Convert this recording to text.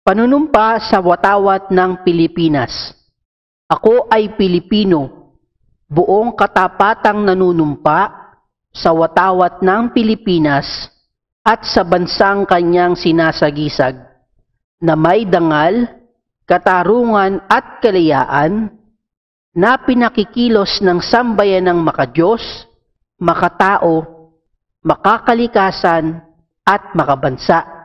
Panunumpa sa watawat ng Pilipinas. Ako ay Pilipino, buong katapatang nanunumpa sa watawat ng Pilipinas at sa bansang kanyang sinasagisag, na may dangal, katarungan at kalayaan na pinakikilos ng sambayan ng makadiyos, makatao, makakalikasan at makabansa